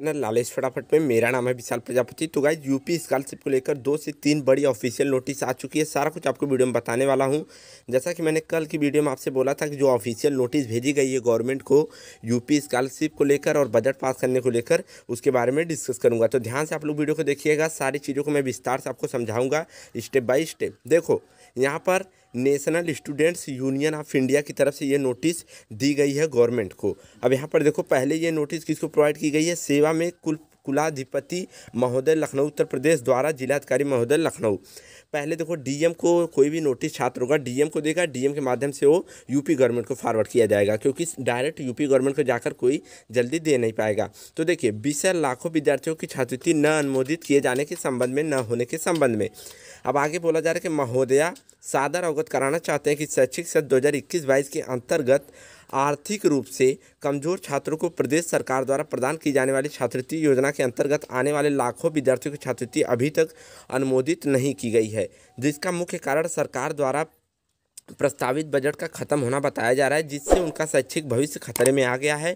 channel लालेश फटाफट में मेरा नाम है विशाल प्रजापति तो गाइज यूपी स्कॉलरशिप को लेकर दो से तीन बड़ी ऑफिशियल नोटिस आ चुकी है सारा कुछ आपको वीडियो में बताने वाला हूं जैसा कि मैंने कल की वीडियो में आपसे बोला था कि जो ऑफिशियल नोटिस भेजी गई है गवर्नमेंट को यूपी स्कॉलरशिप को लेकर और बजट पास करने को लेकर उसके बारे में डिस्कस करूँगा तो ध्यान से आप लोग वीडियो को देखिएगा सारी चीज़ों को मैं विस्तार से आपको समझाऊँगा स्टेप बाई स्टेप देखो यहाँ पर National Students Union of India की तरफ से ये नोटिस दी गई है गवर्नमेंट को अब यहाँ पर देखो पहले ये नोटिस किसको प्रोवाइड की गई है सेवा में कुल कुलाधिपति महोदय लखनऊ उत्तर प्रदेश द्वारा जिलाधिकारी महोदय लखनऊ पहले देखो डीएम को कोई भी नोटिस छात्र होगा डीएम को देगा डीएम के माध्यम से वो यूपी गवर्नमेंट को फॉरवर्ड किया जाएगा क्योंकि डायरेक्ट यूपी गवर्नमेंट को जाकर कोई जल्दी दे नहीं पाएगा तो देखिए विषय लाखों विद्यार्थियों की छात्रवृत्ति न अनुमोदित किए जाने के संबंध में न होने के संबंध में अब आगे बोला जा रहा है कि महोदया सादर अवगत कराना चाहते हैं कि शैक्षिक सत्र दो हज़ार इक्कीस बाईस के अंतर्गत आर्थिक रूप से कमजोर छात्रों को प्रदेश सरकार द्वारा प्रदान की जाने वाली छात्रवृत्ति योजना के अंतर्गत आने वाले लाखों विद्यार्थियों की छात्रवृत्ति अभी तक अनुमोदित नहीं की गई है जिसका मुख्य कारण सरकार द्वारा प्रस्तावित बजट का खत्म होना बताया जा रहा है जिससे उनका शैक्षिक भविष्य खतरे में आ गया है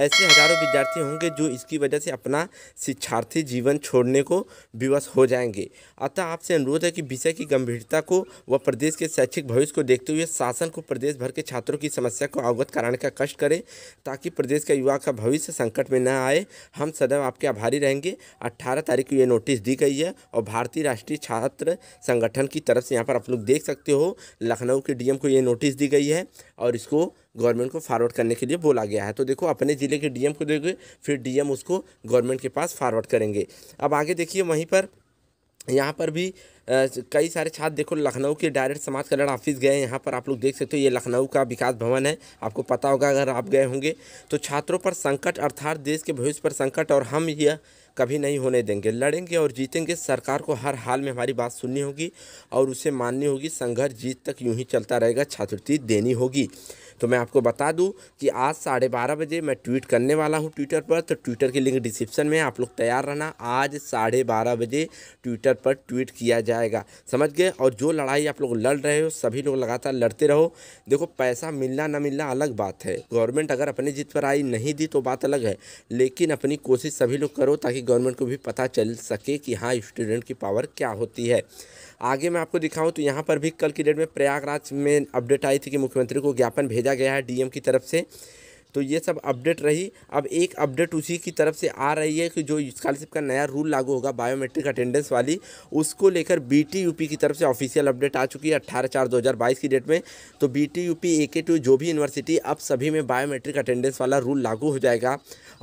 ऐसे हजारों विद्यार्थी होंगे जो इसकी वजह से अपना शिक्षार्थी जीवन छोड़ने को विवश हो जाएंगे अतः आपसे अनुरोध है कि विषय की गंभीरता को व प्रदेश के शैक्षिक भविष्य को देखते हुए शासन को प्रदेश भर के छात्रों की समस्या को अवगत कराने का कष्ट करें ताकि प्रदेश का युवा का भविष्य संकट में न आए हम सदैव आपके आभारी रहेंगे अट्ठारह तारीख को ये नोटिस दी गई है और भारतीय राष्ट्रीय छात्र संगठन की तरफ से यहाँ पर आप लोग देख सकते हो लखनऊ के डीएम को ये नोटिस दी गई है और इसको गवर्नमेंट को फॉरवर्ड करने के लिए बोला गया है तो देखो अपने ज़िले के डीएम को देंगे फिर डीएम उसको गवर्नमेंट के पास फॉरवर्ड करेंगे अब आगे देखिए वहीं पर यहाँ पर भी कई सारे छात्र देखो लखनऊ के डायरेक्ट समाज कल्याण ऑफिस गए यहाँ पर आप लोग देख सकते हो ये लखनऊ का विकास भवन है आपको पता होगा अगर आप गए होंगे तो छात्रों पर संकट अर्थात देश के भविष्य पर संकट और हम यह कभी नहीं होने देंगे लड़ेंगे और जीतेंगे सरकार को हर हाल में हमारी बात सुननी होगी और उसे माननी होगी संघर्ष जीत तक यूं ही चलता रहेगा छात्रवृत्ति देनी होगी तो मैं आपको बता दूँ कि आज साढ़े बारह बजे मैं ट्वीट करने वाला हूँ ट्विटर पर तो ट्विटर की लिंक डिस्क्रिप्शन में आप लोग तैयार रहना आज साढ़े बारह बजे ट्विटर पर ट्वीट किया जाएगा समझ गए और जो लड़ाई आप लोग लड़ रहे हो सभी लोग लगातार लड़ते रहो देखो पैसा मिलना ना मिलना अलग बात है गवर्नमेंट अगर अपनी जीत पर आई नहीं दी तो बात अलग है लेकिन अपनी कोशिश सभी लोग करो ताकि गवर्नमेंट को भी पता चल सके कि हाँ स्टूडेंट की पावर क्या होती है आगे मैं आपको दिखाऊँ तो यहाँ पर भी कल की डेट में प्रयागराज में अपडेट आई थी कि मुख्यमंत्री को ज्ञापन भेजा भेजा गया है डीएम की तरफ से तो ये सब अपडेट रही अब एक अपडेट उसी की तरफ से आ रही है कि जो स्कॉलरशिप का नया रूल लागू होगा बायोमेट्रिक अटेंडेंस वाली उसको लेकर बी टी की तरफ से ऑफिशियल अपडेट आ चुकी है अट्ठारह चार दो की डेट में तो बी टी ए के टू जो भी यूनिवर्सिटी अब सभी में बायोमेट्रिक अटेंडेंस वाला रूल लागू हो जाएगा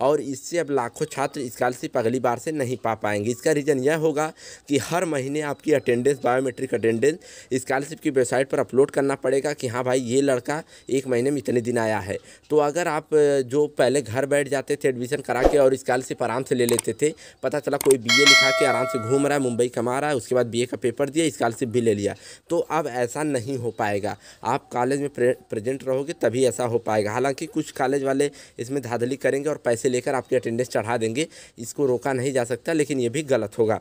और इससे अब लाखों छात्र स्कॉलरशिप अगली बार से नहीं पा पाएंगे इसका रीज़न यह होगा कि हर महीने आपकी अटेंडेंस बायोमेट्रिक अटेंडेंस स्कॉलरशिप की वेबसाइट पर अपलोड करना पड़ेगा कि हाँ भाई ये लड़का एक महीने में इतने दिन आया है तो अगर आप आप जो पहले घर बैठ जाते थे एडमिशन करा के और स्कॉलरशिप आराम से ले लेते थे पता चला कोई बीए लिखा के आराम से घूम रहा है मुंबई कमा रहा है उसके बाद बीए का पेपर दिया स्कॉलरशिप भी ले लिया तो अब ऐसा नहीं हो पाएगा आप कॉलेज में प्रेजेंट रहोगे तभी ऐसा हो पाएगा हालांकि कुछ कॉलेज वाले इसमें धाधली करेंगे और पैसे लेकर आपकी अटेंडेंस चढ़ा देंगे इसको रोका नहीं जा सकता लेकिन ये भी गलत होगा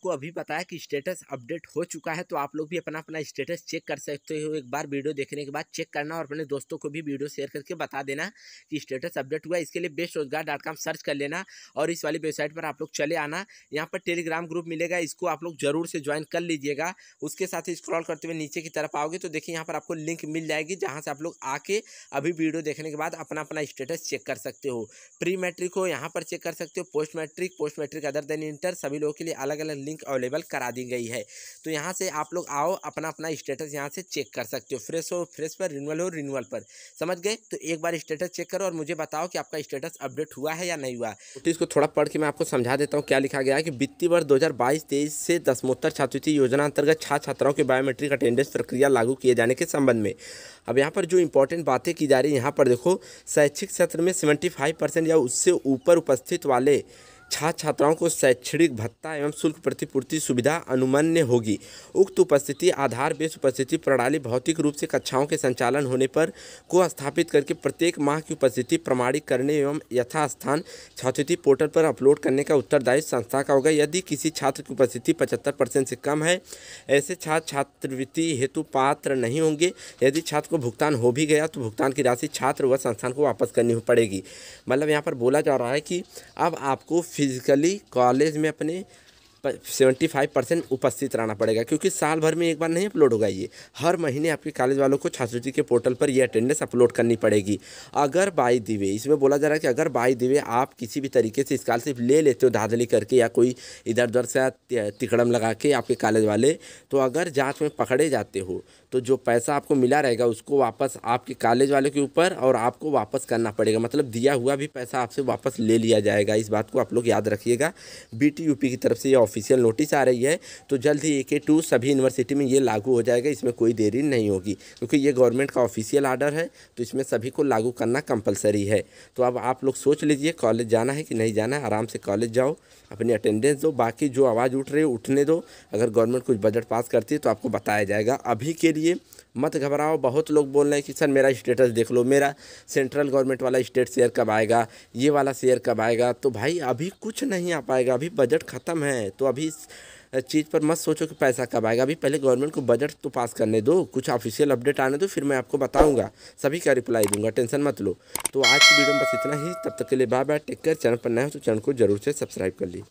आपको अभी बताया कि स्टेटस अपडेट हो चुका है तो आप लोग भी अपना अपना स्टेटस चेक कर सकते हो एक बार वीडियो देखने के बाद चेक करना और अपने दोस्तों को भी वीडियो शेयर करके बता देना कि स्टेटस अपडेट हुआ इसके लिए बेस्ट रोजगार डॉट कॉम सर्च कर लेना और इस वाली वेबसाइट पर आप लोग चले आना यहाँ पर टेलीग्राम ग्रुप मिलेगा इसको आप लोग जरूर से ज्वाइन कर लीजिएगा उसके साथ ही स्क्रॉल करते हुए नीचे की तरफ आओगे तो देखिए यहाँ पर आपको लिंक मिल जाएगी जहाँ से आप लोग आके अभी वीडियो देखने के बाद अपना अपना स्टेटस चेक कर सकते हो प्री मैट्रिक हो यहाँ पर चेक कर सकते हो post matric post matric other than inter सभी लोगों के लिए अलग अलग लिंक अवेलेबल करा दी गई है तो यहाँ से आप लोग आओ अपना अपना स्टेटस यहाँ से चेक कर सकते हो फ्रेश हो फ्रेश पर रिन्यूअल हो रिन्यूअल पर समझ गए तो एक बार स्टेटस चेक करो और मुझे बताओ कि आपका स्टेटस अपडेट हुआ है या नहीं हुआ तो इसको थोड़ा पढ़ के मैं आपको समझा देता हूँ क्या लिखा गया है कि वित्तीय वर्ष दो हज़ार से दसमोत्तर छात्रवृत्ति योजना अंतर्गत छात्र छात्राओं के बायोमेट्रिक अटेंडेंस प्रक्रिया लागू किए जाने के संबंध में अब यहाँ पर जो इंपॉर्टेंट बातें की जा रही है यहाँ पर देखो शैक्षिक सत्र में सेवेंटी या उससे ऊपर उपस्थित वाले छात्र छात्राओं को शैक्षणिक भत्ता एवं शुल्क प्रतिपूर्ति सुविधा अनुमन्य होगी उक्त उपस्थिति आधार बेस उपस्थिति प्रणाली भौतिक रूप से कक्षाओं के संचालन होने पर को स्थापित करके प्रत्येक माह की उपस्थिति प्रमाणित करने एवं यथास्थान छात्रवृत्ति पोर्टल पर अपलोड करने का उत्तरदायित्व संस्था का होगा यदि किसी छात्र की उपस्थिति पचहत्तर परसेंट से कम है ऐसे छात्र छात्रवृत्ति हेतु पात्र नहीं होंगे यदि छात्र को भुगतान हो भी गया तो भुगतान की राशि छात्र व संस्थान को वापस करनी पड़ेगी मतलब यहाँ पर बोला जा रहा है कि अब आपको फिज़िकली कॉलेज में अपने सेवेंटी फाइव परसेंट उपस्थित रहना पड़ेगा क्योंकि साल भर में एक बार नहीं अपलोड होगा ये हर महीने आपके कॉलेज वालों को छात्रवृत्ति के पोर्टल पर ये अटेंडेंस अपलोड करनी पड़ेगी अगर बाई दिवे इसमें बोला जा रहा है कि अगर बाई दिवे आप किसी भी तरीके से स्कॉलरशिप ले लेते हो धाधली करके या कोई इधर उधर से तिकड़म लगा के आपके कॉलेज वाले तो अगर जाँच में पकड़े जाते हो तो जो पैसा आपको मिला रहेगा उसको वापस आपके कॉलेज वाले के ऊपर और आपको वापस करना पड़ेगा मतलब दिया हुआ भी पैसा आपसे वापस ले लिया जाएगा इस बात को आप लोग याद रखिएगा बी की तरफ से ये ऑफिशियल नोटिस आ रही है तो जल्द ही ए के टू सभी यूनिवर्सिटी में ये लागू हो जाएगा इसमें कोई देरी नहीं होगी क्योंकि ये गवर्नमेंट का ऑफिशियल आर्डर है तो इसमें सभी को लागू करना कंपलसरी है तो अब आप लोग सोच लीजिए कॉलेज जाना है कि नहीं जाना है आराम से कॉलेज जाओ अपनी अटेंडेंस दो बाकी जो आवाज़ उठ रही है उठने दो अगर गवर्नमेंट कुछ बजट पास करती है तो आपको बताया जाएगा अभी के लिए मत घबराओ बहुत लोग बोल रहे हैं कि सर मेरा स्टेटस देख लो मेरा सेंट्रल गवर्नमेंट वाला स्टेट शेयर कब आएगा ये वाला शेयर कब आएगा तो भाई अभी कुछ नहीं आ पाएगा अभी बजट ख़त्म है तो अभी इस चीज़ पर मत सोचो कि पैसा कब आएगा अभी पहले गवर्नमेंट को बजट तो पास करने दो कुछ ऑफिशियल अपडेट आने दो फिर मैं आपको बताऊंगा सभी का रिप्लाई दूंगा टेंशन मत लो तो आज की वीडियो में बस इतना ही तब तक के लिए bye bye take care channel पर नए हो तो चैनल को जरूर से सब्सक्राइब कर ली